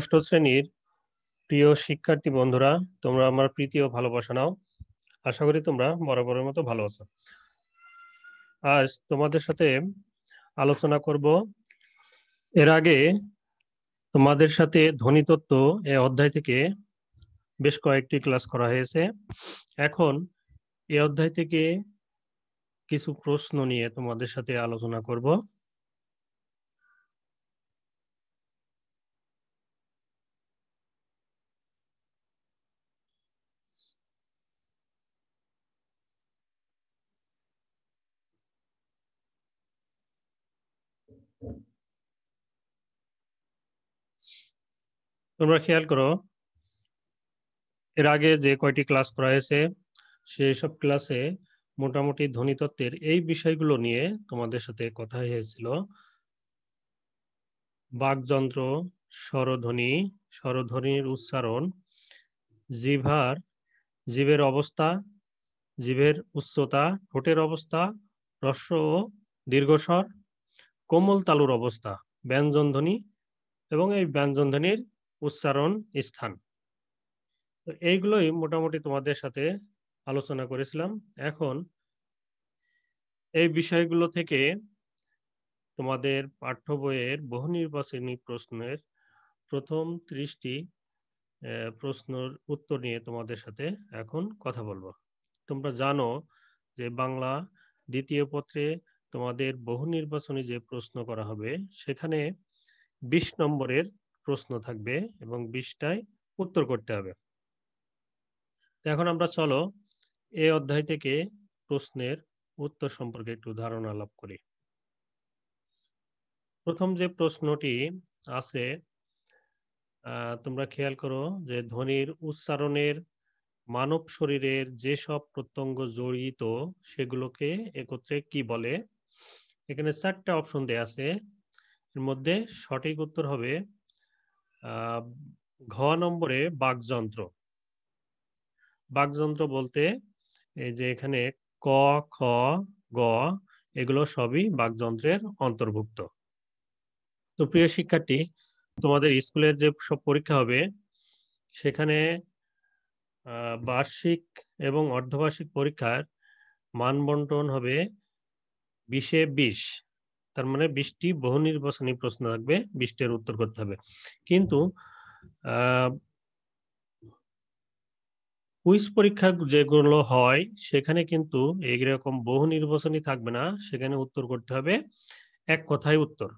ষষ্ঠ শ্রেণীর প্রিয় শিক্ষার্থী বন্ধুরা তোমরা আমার প্রীতি ও ভালোবাসা নাও আশা করি তোমরা বরাবরের মতো ভালো আছো আজ তোমাদের সাথে আলোচনা করব এর আগে তোমাদের সাথে ধ্বনি তত্ত্ব এ অধ্যায় থেকে বেশ কয়েকটি ক্লাস করা হয়েছে এখন এ অধ্যায় থেকে কিছু প্রশ্ন নিয়ে তোমাদের সাথে আলোচনা করব তোমরা খেয়াল করো এর আগে যে কয়টি ক্লাস করা হয়েছে সেই সব ক্লাসে মোটামুটি ধ্বনিতত্ত্বের এই বিষয়গুলো নিয়ে তোমাদের সাথে কথা হয়েছিল বাকযন্ত্র স্বরধ্বনি স্বরধ্বনির উচ্চারণ জিভার জীবের অবস্থা জীবের উচ্চতা ঠোঁটের অবস্থা রস্য ও দীর্ঘস্বর কোমল তালুর অবস্থা ব্যঞ্জনধ্বনি এবং এই ব্যঞ্জনধ্বনির উচ্চারণ স্থান তো এইগুলোই মোটামুটি তোমাদের সাথে আলোচনা করেছিলাম এখন এই বিষয়গুলো থেকে তোমাদের পাঠ্য বইয়ের বহু নির্বাচনী প্রশ্নের প্রথম ত্রিশটি প্রশ্নের উত্তর নিয়ে তোমাদের সাথে এখন কথা বলবো তোমরা জানো যে বাংলা দ্বিতীয় পত্রে তোমাদের বহু নির্বাচনী যে প্রশ্ন করা হবে সেখানে বিশ নম্বরের প্রশ্ন থাকবে এবং বিশটায় উত্তর করতে হবে এখন আমরা চলো এই অধ্যায় থেকে প্রশ্নের উত্তর সম্পর্কে একটু ধারণা লাভ করি প্রথম যে প্রশ্নটি আছে তোমরা খেয়াল করো যে ধ্বনির উচ্চারণের মানব শরীরের যেসব প্রত্যঙ্গ জড়িত সেগুলোকে একত্রে কি বলে এখানে চারটা অপশন দেয়া আছে এর মধ্যে সঠিক উত্তর হবে ঘ নম্বরে বাকযন্ত্র বাকযন্ত্র বলতে এই যে এখানে ক খ গ এগুলো সবই বাকযন্ত্রের অন্তর্ভুক্ত তো প্রিয় শিক্ষার্থী তোমাদের স্কুলের যে সব পরীক্ষা হবে সেখানে বার্ষিক এবং অর্ধবার্ষিক পরীক্ষার মান বন্টন হবে বিশে বিশ তার মানে বৃষ্টি বহু নির্বাচনী প্রশ্ন থাকবে বৃষ্টির উত্তর করতে হবে কিন্তু কুইজ পরীক্ষা যেগুলো হয় সেখানে কিন্তু এইরকম বহু নির্বাচনী থাকবে না সেখানে উত্তর করতে হবে এক কথায় উত্তর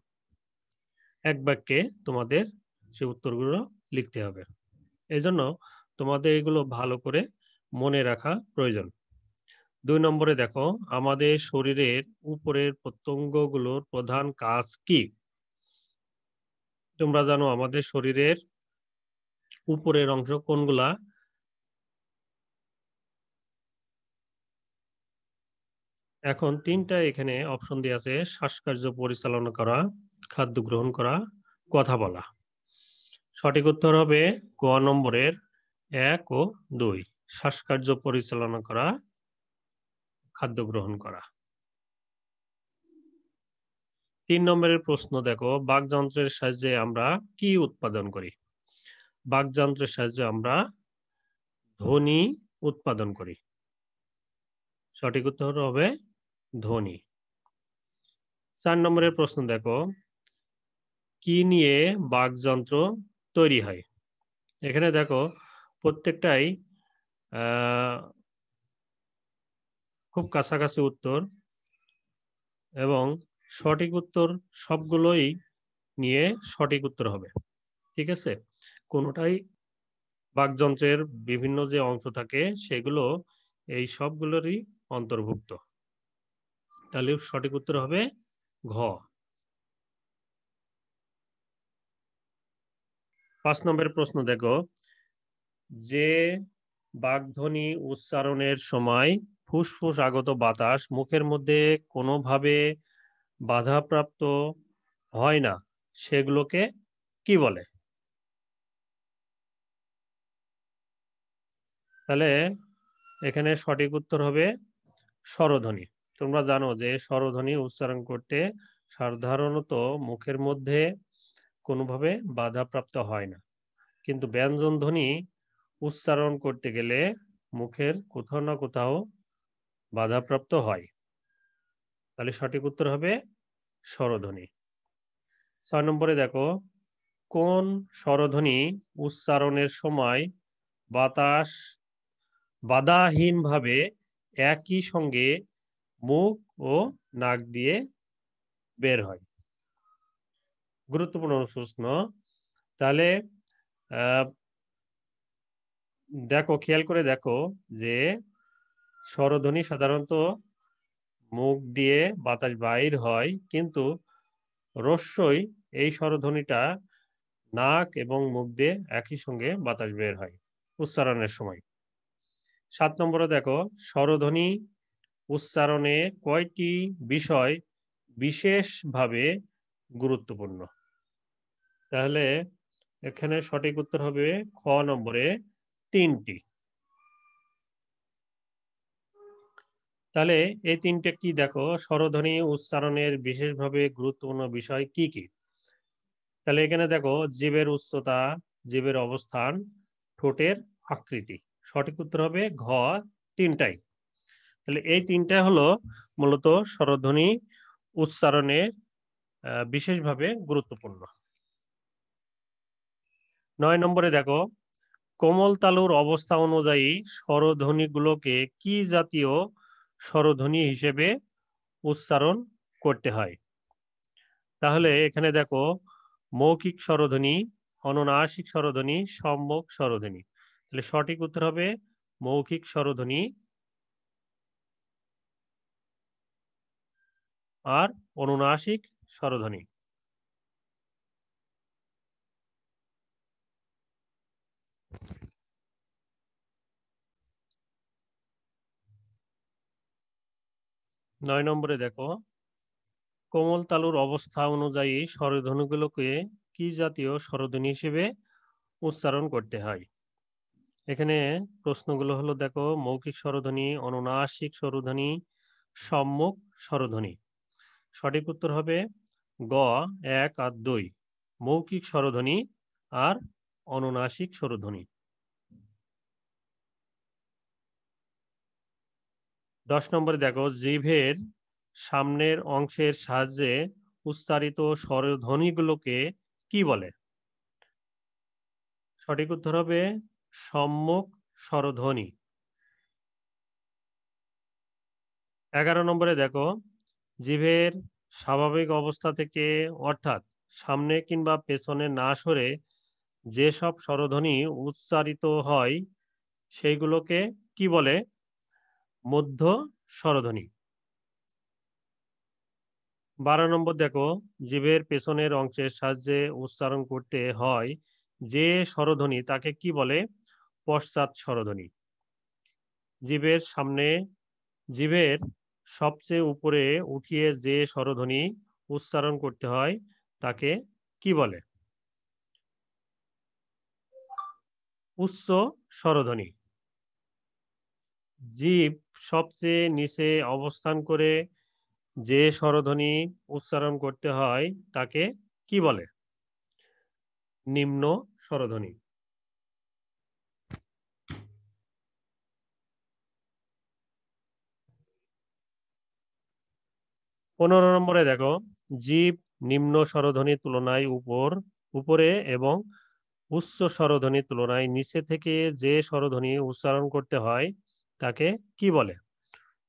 এক বাক্যে তোমাদের সে উত্তরগুলো লিখতে হবে এজন্য তোমাদের এগুলো ভালো করে মনে রাখা প্রয়োজন দুই নম্বরে দেখো আমাদের শরীরের উপরের প্রত্যঙ্গগুলোর প্রধান কাজ কি তোমরা জানো আমাদের শরীরের উপরের অংশ কোনগুলা এখন তিনটা এখানে অপশন দিয়ে আছে শ্বাসকার্য পরিচালনা করা খাদ্য গ্রহণ করা কথা বলা সঠিক উত্তর হবে ক নম্বরের এক ও দুই শ্বাসকার্য পরিচালনা করা খাদ্য গ্রহণ করা তিন নম্বরের প্রশ্ন দেখো বাকযন্ত্রের সাহায্যে আমরা কি উৎপাদন করি বাকযন্ত্রের সাহায্যে আমরা ধ্বনি উৎপাদন করি সঠিক উত্তর হবে ধ্বনি চার নম্বরের প্রশ্ন দেখো কি নিয়ে বাকযন্ত্র তৈরি হয় এখানে দেখো প্রত্যেকটাই খুব কাছাকাছি উত্তর এবং সঠিক উত্তর সবগুলোই নিয়ে সঠিক উত্তর হবে ঠিক আছে কোনোটাই বাকযন্ত্রের বিভিন্ন যে অংশ থাকে সেগুলো এই সবগুলোরই অন্তর্ভুক্ত তাহলে সঠিক উত্তর হবে ঘ পাঁচ নম্বরের প্রশ্ন দেখো যে বাগধ্বনি উচ্চারণের সময় ফুসফুস আগত বাতাস মুখের মধ্যে কোনোভাবে বাধাপ্রাপ্ত হয় না সেগুলোকে কি বলে তাহলে এখানে সঠিক উত্তর হবে স্বরধ্বনি তোমরা জানো যে স্বরধ্বনি উচ্চারণ করতে সাধারণত মুখের মধ্যে কোনোভাবে বাধাপ্রাপ্ত হয় না কিন্তু ব্যঞ্জন ধ্বনি উচ্চারণ করতে গেলে মুখের কোথাও না কোথাও বাধাপ্রাপ্ত হয় তাহলে সঠিক উত্তর হবে স্বরধ্বনি ছয় নম্বরে দেখো কোন স্বরধ্বনি উচ্চারণের সময় বাতাস বাধাহীনভাবে একই সঙ্গে মুখ ও নাক দিয়ে বের হয় গুরুত্বপূর্ণ প্রশ্ন তাহলে দেখো খেয়াল করে দেখো যে স্বরধ্বনি সাধারণত মুখ দিয়ে বাতাস বাইর হয় কিন্তু রস্যই এই স্বরধ্বনিটা নাক এবং মুখ দিয়ে একই সঙ্গে বাতাস বের হয় উচ্চারণের সময় সাত নম্বরে দেখো স্বরধ্বনি উচ্চারণে কয়টি বিষয় বিশেষভাবে গুরুত্বপূর্ণ তাহলে এখানে সঠিক উত্তর হবে খ নম্বরে তিনটি তাহলে এই তিনটে কি দেখো স্বরধ্বনি উচ্চারণের বিশেষভাবে গুরুত্বপূর্ণ বিষয় কি কি তাহলে এখানে দেখো জীবের উচ্চতা জীবের অবস্থান ঠোঁটের আকৃতি সঠিক উত্তর হবে ঘ তিনটাই তাহলে এই তিনটা হলো মূলত স্বরধ্বনি উচ্চারণে বিশেষভাবে গুরুত্বপূর্ণ নয় নম্বরে দেখো কোমল তালুর অবস্থা অনুযায়ী স্বরধ্বনিগুলোকে কি জাতীয় স্বরধ্বনি হিসেবে উচ্চারণ করতে হয় তাহলে এখানে দেখো মৌখিক স্বরধ্বনি অননাসিক স্বরধ্বনি সম্যক স্বরধ্বনি তাহলে সঠিক উত্তর হবে মৌখিক স্বরধ্বনি আর অনুনাসিক স্বরধ্বনি নয় নম্বরে দেখো কোমল তালুর অবস্থা অনুযায়ী স্বরধ্বনিগুলোকে কি জাতীয় স্বরধ্বনি হিসেবে উচ্চারণ করতে হয় এখানে প্রশ্নগুলো হলো দেখো মৌখিক স্বরধ্বনি অনুনাসিক স্বরধ্বনি সম্মুখ স্বরধ্বনি সঠিক উত্তর হবে গ এক আর দুই মৌখিক স্বরধ্বনি আর অনুনাসিক স্বরধ্বনি দশ নম্বরে দেখো জিভের সামনের অংশের সাহায্যে উচ্চারিত স্বরধ্বনিগুলোকে কি বলে সঠিক উত্তর হবে সম্মুখ স্বরধ্বনি এগারো নম্বরে দেখো জিভের স্বাভাবিক অবস্থা থেকে অর্থাৎ সামনে কিংবা পেছনে না সরে যেসব স্বরধ্বনি উচ্চারিত হয় সেইগুলোকে কি বলে মধ্য স্বরধ্বনি বারো নম্বর দেখো জীবের পেছনের অংশের সাহায্যে উচ্চারণ করতে হয় যে স্বরধ্বনি তাকে কি বলে পশ্চাৎ স্বরধ্বনি জীবের সামনে জীবের সবচেয়ে উপরে উঠিয়ে যে স্বরধ্বনি উচ্চারণ করতে হয় তাকে কি বলে উচ্চ স্বরধ্বনি জীব সবচেয়ে নিচে অবস্থান করে যে স্বরধ্বনি উচ্চারণ করতে হয় তাকে কি বলে নিম্ন স্বরধ্বনি পনেরো নম্বরে দেখো জীব নিম্ন স্বরধ্বনির তুলনায় উপর উপরে এবং উচ্চ স্বরধ্বনির তুলনায় নিচে থেকে যে স্বরধ্বনি উচ্চারণ করতে হয় তাকে কি বলে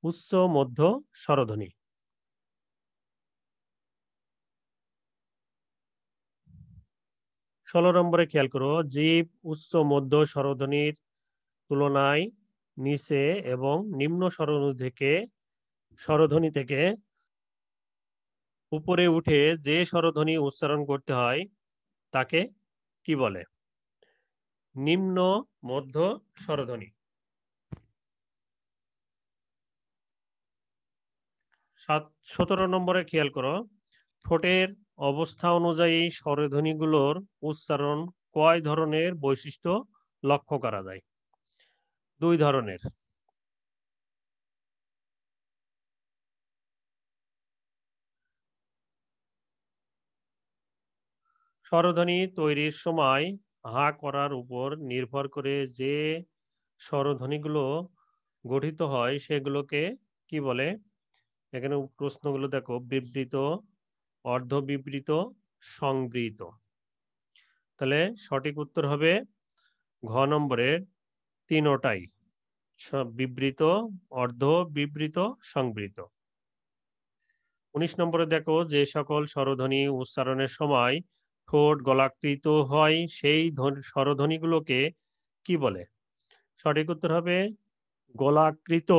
উচ্চ মধ্য স্বরধ্বনি ষোলো নম্বরে খেয়াল করো জীব উচ্চ মধ্য স্বরধ্বনির তুলনায় নিচে এবং নিম্ন স্বরধ্বনি থেকে স্বরধ্বনি থেকে উপরে উঠে যে স্বরধ্বনি উচ্চারণ করতে হয় তাকে কি বলে নিম্ন মধ্য স্বরধ্বনি সাত সতেরো নম্বরে খেয়াল করো ঠোঁটের অবস্থা অনুযায়ী স্বরধ্বনিগুলোর উচ্চারণ কয় ধরনের বৈশিষ্ট্য লক্ষ্য করা যায় দুই ধরনের স্বরধ্বনি তৈরির সময় হা করার উপর নির্ভর করে যে স্বরধ্বনিগুলো গঠিত হয় সেগুলোকে কি বলে এখানে প্রশ্নগুলো দেখো বিবৃত অর্ধ বিবৃত সংবৃত তাহলে সঠিক উত্তর হবে ঘ নম্বরে তিনোটাই বিবৃত অর্ধ বিবৃত সংবৃত উনিশ নম্বরে দেখো যে সকল স্বরধ্বনি উচ্চারণের সময় ঠোঁট গলাকৃত হয় সেই স্বরধ্বনিগুলোকে কি বলে সঠিক উত্তর হবে গলাকৃত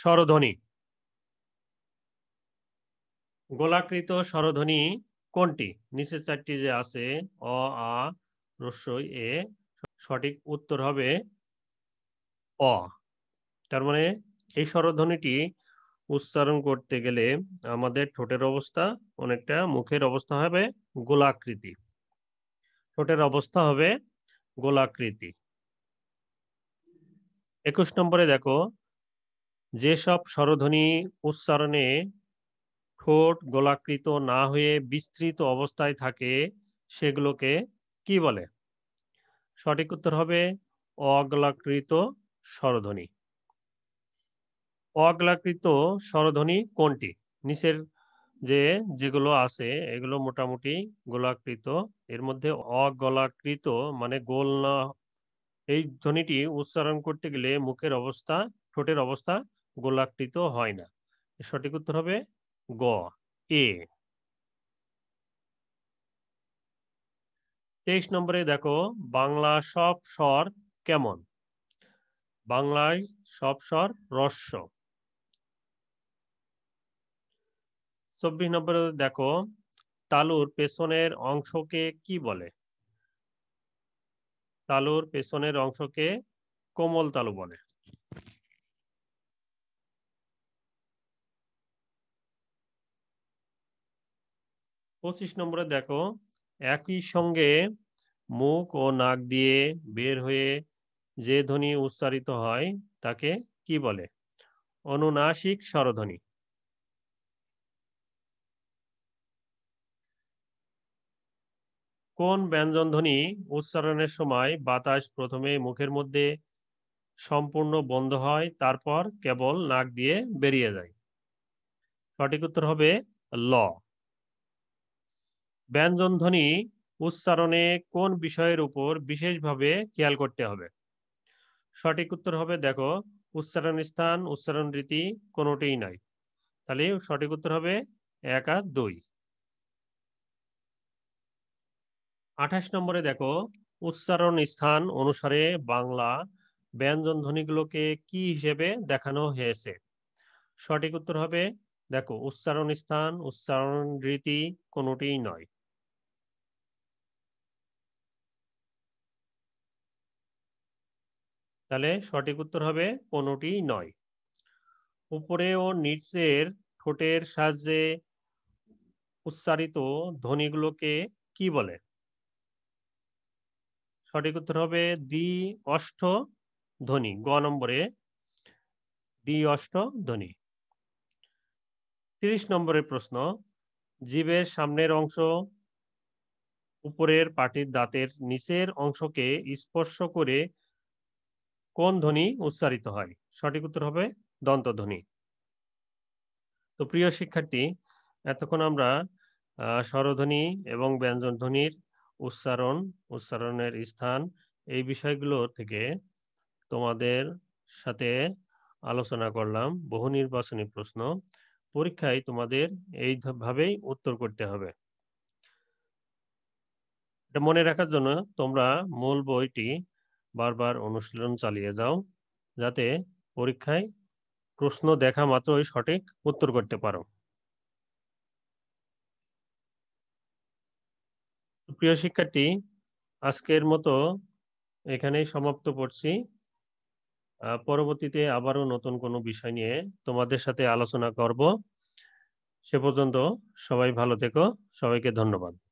স্বরধ্বনি গোলাকৃত স্বরধ্বনি কোনটি নিচের চারটি যে আছে অ আ রস্যই এ সঠিক উত্তর হবে অ তার মানে এই স্বরধ্বনিটি উচ্চারণ করতে গেলে আমাদের ঠোঁটের অবস্থা অনেকটা মুখের অবস্থা হবে গোলাকৃতি ঠোঁটের অবস্থা হবে গোলাকৃতি একুশ নম্বরে দেখো যেসব স্বরধ্বনি উচ্চারণে ঠোঁট গোলাকৃত না হয়ে বিস্তৃত অবস্থায় থাকে সেগুলোকে কি বলে সঠিক উত্তর হবে অগলাকৃত স্বরধ্বনি অগলাকৃত স্বরধ্বনি কোনটি নিচের যে যেগুলো আছে এগুলো মোটামুটি গোলাকৃত এর মধ্যে অগলাকৃত মানে গোল না এই ধ্বনিটি উচ্চারণ করতে গেলে মুখের অবস্থা ঠোঁটের অবস্থা গোলাকৃত হয় না সঠিক উত্তর হবে গ এ তেইশ নম্বরে দেখো বাংলা সব স্বর কেমন বাংলায় সব স্বর রস্য চব্বিশ নম্বরে দেখো তালুর পেছনের অংশকে কি বলে তালুর পেছনের অংশকে কোমল তালু বলে পঁচিশ নম্বরে দেখো একই সঙ্গে মুখ ও নাক দিয়ে বের হয়ে যে ধ্বনি উচ্চারিত হয় তাকে কি বলে অনুনাসিক স্বরধ্বনি কোন ব্যঞ্জনধ্বনি উচ্চারণের সময় বাতাস প্রথমে মুখের মধ্যে সম্পূর্ণ বন্ধ হয় তারপর কেবল নাক দিয়ে বেরিয়ে যায় সঠিক উত্তর হবে ল ব্যঞ্জনধ্বনি উচ্চারণে কোন বিষয়ের উপর বিশেষভাবে খেয়াল করতে হবে সঠিক উত্তর হবে দেখো উচ্চারণ স্থান উচ্চারণ রীতি কোনোটিই নাই তাহলে সঠিক উত্তর হবে এক আর দুই আঠাশ নম্বরে দেখো উচ্চারণ স্থান অনুসারে বাংলা ব্যঞ্জন ধ্বনিগুলোকে কি হিসেবে দেখানো হয়েছে সঠিক উত্তর হবে দেখো উচ্চারণ স্থান উচ্চারণ রীতি কোনোটিই নয় তাহলে সঠিক উত্তর হবে কোনোটি নয় উপরে ও নিচের ঠোঁটের সাহায্যে উচ্চারিত ধ্বনিগুলোকে কি বলে সঠিক উত্তর হবে দ্বি অষ্ট ধ্বনি গ নম্বরে দ্বি অষ্ট ধ্বনি তিরিশ নম্বরের প্রশ্ন জীবের সামনের অংশ উপরের পাটির দাঁতের নিচের অংশকে স্পর্শ করে কোন ধ্বনি উচ্চারিত হয় সঠিক উত্তর হবে দন্তধ্বনি তো প্রিয় শিক্ষার্থী এতক্ষণ আমরা স্বরধ্বনি এবং ব্যঞ্জন ধ্বনির উচ্চারণ উচ্চারণের স্থান এই বিষয়গুলো থেকে তোমাদের সাথে আলোচনা করলাম বহু নির্বাচনী প্রশ্ন পরীক্ষায় তোমাদের এইভাবেই উত্তর করতে হবে এটা মনে রাখার জন্য তোমরা মূল বইটি বারবার অনুশীলন চালিয়ে যাও যাতে পরীক্ষায় প্রশ্ন দেখা মাত্রই সঠিক উত্তর করতে পারো প্রিয় শিক্ষার্থী আজকের মতো এখানেই সমাপ্ত করছি পরবর্তীতে আবারও নতুন কোনো বিষয় নিয়ে তোমাদের সাথে আলোচনা করব সে পর্যন্ত সবাই ভালো থেকো সবাইকে ধন্যবাদ